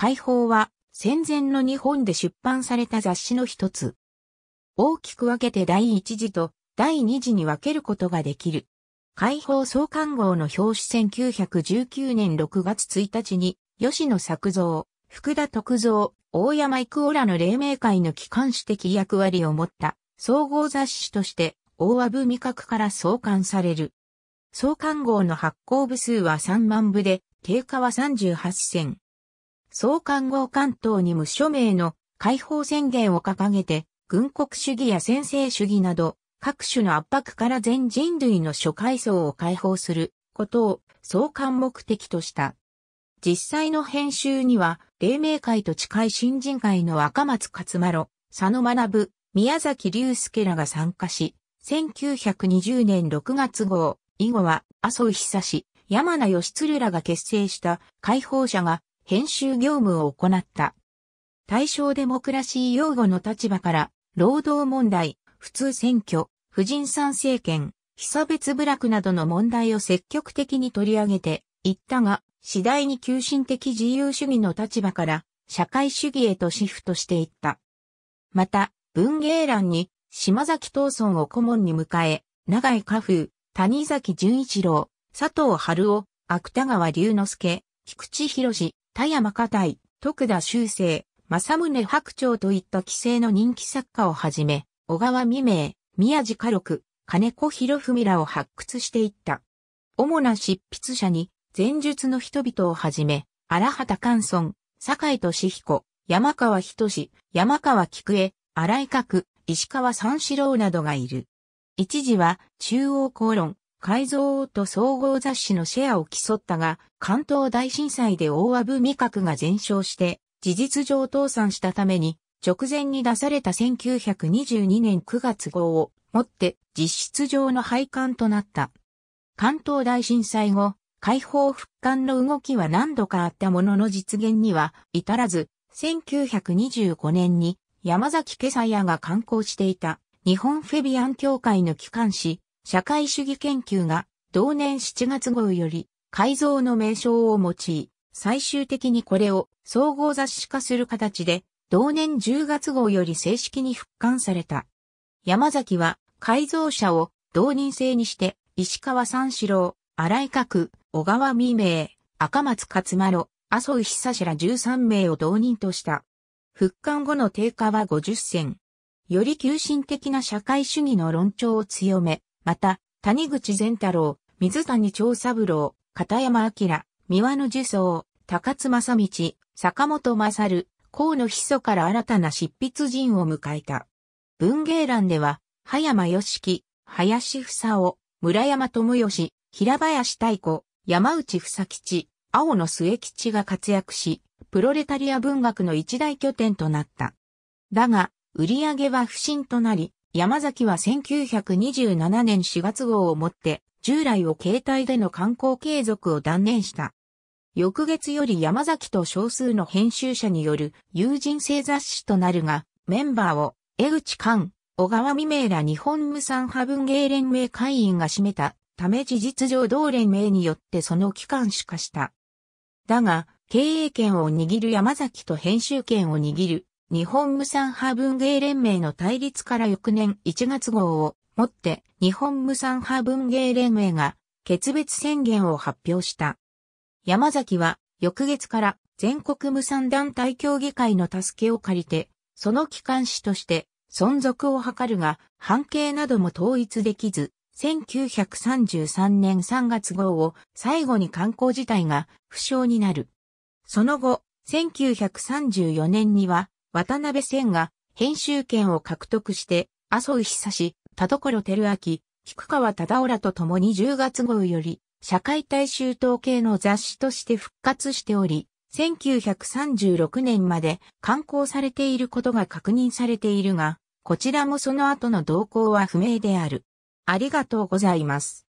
解放は戦前の日本で出版された雑誌の一つ。大きく分けて第一次と第二次に分けることができる。解放創刊号の表紙1919年6月1日に、吉野作造、福田徳造、大山育夫らの黎明会の機関主的役割を持った総合雑誌として大和部味覚から創刊される。創刊号の発行部数は3万部で、定価は38銭。総監号関東に無署名の解放宣言を掲げて、軍国主義や専制主義など、各種の圧迫から全人類の諸階層を解放することを総監目的とした。実際の編集には、黎明会と近い新人会の赤松勝丸、佐野学、宮崎隆介らが参加し、1920年6月号、以後は、麻生久志、山名義鶴らが結成した解放者が編集業務を行った。対象デモクラシー擁護の立場から、労働問題、普通選挙、婦人参政権、被差別部落などの問題を積極的に取り上げていったが、次第に急進的自由主義の立場から社会主義へとシフトしていった。また、文芸欄に島崎東村を顧問に迎え、長井家風、谷崎潤一郎、佐藤春夫、芥川龍之介、菊池博士、田山家体、徳田修正、正宗白鳥といった規制の人気作家をはじめ、小川未明、宮地家禄、金子博文らを発掘していった。主な執筆者に、前述の人々をはじめ、荒畑寛村、坂井俊彦、山川仁山川菊江、荒井角、石川三四郎などがいる。一時は中央公論、改造と総合雑誌のシェアを競ったが、関東大震災で大和部味覚が全焼して、事実上倒産したために、直前に出された1922年9月号をもって実質上の廃刊となった。関東大震災後、解放復刊の動きは何度かあったものの実現には至らず、1925年に山崎家サヤが刊行していた日本フェビアン協会の機関誌、社会主義研究が同年7月号より改造の名称を用い、最終的にこれを総合雑誌化する形で、同年10月号より正式に復刊された。山崎は改造者を同人制にして、石川三四郎、荒井角、小川未明、赤松勝丸、麻生久志ら13名を同人とした。復刊後の定価は50銭。より急進的な社会主義の論調を強め、また、谷口善太郎、水谷長三郎、片山明、三輪の樹層、高津正道、坂本勝、河野書から新たな執筆陣を迎えた。文芸欄では、葉山義樹、林房夫、村山智義、平林太子、山内房吉、青野末吉が活躍し、プロレタリア文学の一大拠点となった。だが、売り上げは不振となり、山崎は1927年4月号をもって、従来を携帯での観光継続を断念した。翌月より山崎と少数の編集者による友人性雑誌となるが、メンバーを江口寛、小川未明ら日本無産派文芸連盟会員が占めたため事実上同連盟によってその期間しかした。だが、経営権を握る山崎と編集権を握る日本無産派文芸連盟の対立から翌年1月号をもって日本無産派文芸連盟が決別宣言を発表した。山崎は翌月から全国無産団体協議会の助けを借りて、その機関士として存続を図るが、半径なども統一できず、1933年3月号を最後に観光自体が不詳になる。その後、1934年には渡辺千が編集権を獲得して、麻生久志、田所照明、菊川忠夫らと共に10月号より、社会大衆統計の雑誌として復活しており、1936年まで刊行されていることが確認されているが、こちらもその後の動向は不明である。ありがとうございます。